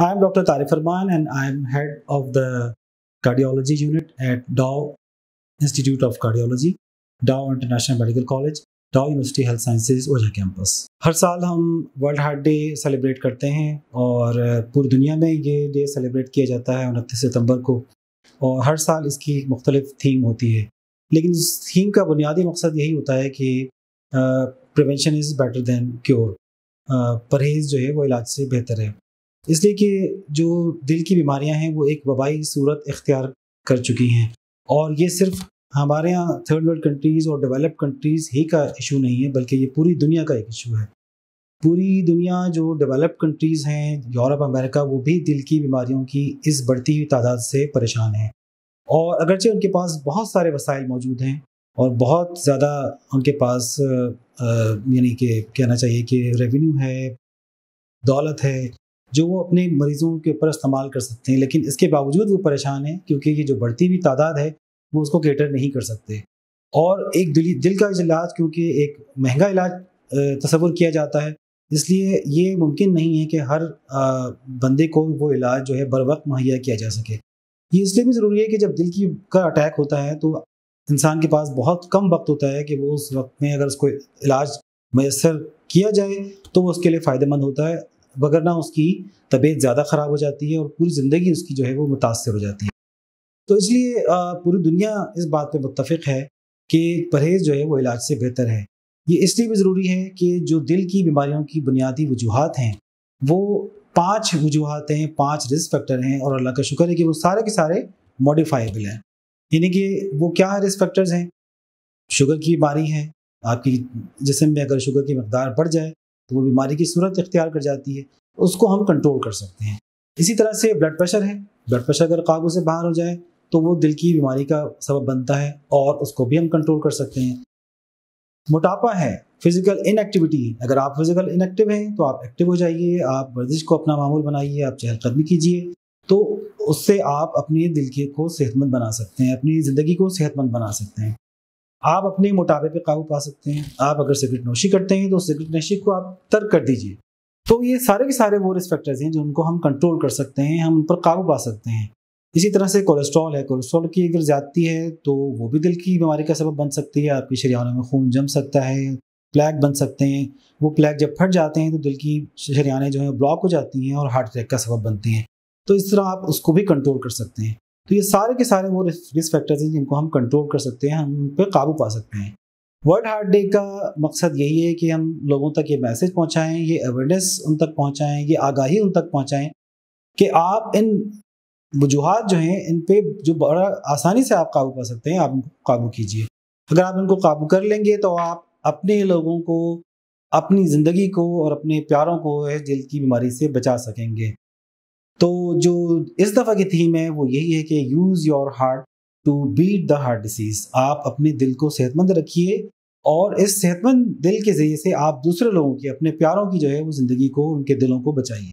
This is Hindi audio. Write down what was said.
I am Dr. Tarif Arman and I am head of the cardiology unit at Dow Institute of Cardiology, Dow International Medical College, Dow University Health Sciences Ojha campus हर साल हम वर्ल्ड हार्ट डे सेलिब्रेट करते हैं और पूरी दुनिया में ये डे सेलिब्रेट किया जाता है उनतीस सितंबर को और हर साल इसकी एक मुख्तलिफ थीम होती है लेकिन उस थीम का बुनियादी मकसद यही होता है कि prevention is better than cure परहेज़ जो है वो इलाज से बेहतर है इसलिए कि जो दिल की बीमारियां हैं वो एक वबाई सूरत इख्तियार कर चुकी हैं और ये सिर्फ हमारे यहाँ थर्ड वर्ल्ड कंट्रीज़ और डेवलप कंट्रीज़ ही का इशू नहीं है बल्कि ये पूरी दुनिया का एक इशू है पूरी दुनिया जो डेवलप कंट्रीज़ हैं यूरोप अमेरिका वो भी दिल की बीमारियों की इस बढ़ती हुई तादाद से परेशान हैं और अगरचे उनके पास बहुत सारे वसाइल मौजूद हैं और बहुत ज़्यादा उनके पास यानी कि कहना चाहिए कि रेवेन्यू है दौलत है जो वो अपने मरीजों के ऊपर इस्तेमाल कर सकते हैं लेकिन इसके बावजूद वो परेशान हैं क्योंकि ये जो बढ़ती हुई तादाद है वो उसको केटर नहीं कर सकते और एक दिल दिल का इलाज क्योंकि एक महंगा इलाज तस्वुर किया जाता है इसलिए ये मुमकिन नहीं है कि हर बंदे को वो इलाज जो है बर वक्त मुहैया किया जा सके ये इसलिए भी ज़रूरी है कि जब दिल की का अटैक होता है तो इंसान के पास बहुत कम वक्त होता है कि वो उस वक्त में अगर उसको इलाज मैसर किया जाए तो वो उसके लिए फ़ायदेमंद होता है वगरना उसकी तबीयत ज़्यादा ख़राब हो जाती है और पूरी ज़िंदगी उसकी जो है वो मुतासर हो जाती है तो इसलिए पूरी दुनिया इस बात पर मुतफ़ है कि परहेज़ जो है वो इलाज से बेहतर है ये इसलिए भी ज़रूरी है कि जो दिल की बीमारियों की बुनियादी वजूहत हैं वो पाँच वजूहत हैं पाँच रिस्क फैक्टर हैं और अल्लाह का शुक्र है कि वो सारे के सारे मॉडिफाइबल हैं यानी कि वो क्या है रिस्क फैक्टर्स हैं शुगर की बीमारी है आपकी जिसम में अगर शुगर की मकदार बढ़ जाए तो वो बीमारी की सूरत इख्तियार कर जाती है उसको हम कंट्रोल कर सकते हैं इसी तरह से ब्लड प्रेशर है ब्लड प्रेशर अगर काबू से बाहर हो जाए तो वो दिल की बीमारी का सबब बनता है और उसको भी हम कंट्रोल कर सकते हैं मोटापा है फिजिकल इनएक्टिविटी अगर आप फिजिकल इनएक्टिव हैं तो आप एक्टिव हो जाइए आप वर्जिश को अपना मामूल बनाइए आप चहलकदमी कीजिए तो उससे आप अपने दिल के को सेहतमंद बना सकते हैं अपनी ज़िंदगी को सेहतमंद बना सकते हैं आप अपने मोटापे पे काबू पा सकते हैं आप अगर सिगरेट नोशी करते हैं तो सिगरेट नशी को आप तर्क कर दीजिए तो ये सारे के सारे वो रिस्क फैक्टर्स हैं जिनको हम कंट्रोल कर सकते हैं हम उन पर काबू पा सकते हैं इसी तरह से कोलेस्ट्रॉल है कोलेस्ट्रॉल की अगर ज़्यादती है तो वो भी दिल की बीमारी का सबब बन सकती है आपके शरियानों में खून जम सकता है प्लैग बन सकते हैं वो प्लैग जब फट जाते हैं तो दिल की शरियाने जो हैं ब्लॉक हो जाती हैं और हार्ट अटैक का सबब बनती हैं तो इस तरह आप उसको भी कंट्रोल कर सकते हैं तो ये सारे के सारे वो रिस्क फैक्टर्स हैं जिनको हम कंट्रोल कर सकते हैं हम उन पर काबू पा सकते हैं वर्ल्ड हार्ट डे का मकसद यही है कि हम लोगों तक ये मैसेज पहुंचाएं ये अवेयरनेस उन तक पहुंचाएं ये आगाही उन तक पहुंचाएं कि आप इन वजूहत जो हैं इन पे जो बड़ा आसानी से आप काबू पा सकते हैं आप उनको काबू कीजिए अगर आप इनको काबू कर लेंगे तो आप अपने लोगों को अपनी ज़िंदगी को और अपने प्यारों को दिल की बीमारी से बचा सकेंगे तो जो इस दफ़ा की थीम है वो यही है कि use your heart to beat the heart disease आप अपने दिल को सेहतमंद रखिए और इस सेहतमंद दिल के ज़रिए से आप दूसरे लोगों की अपने प्यारों की जो है वो ज़िंदगी को उनके दिलों को बचाइए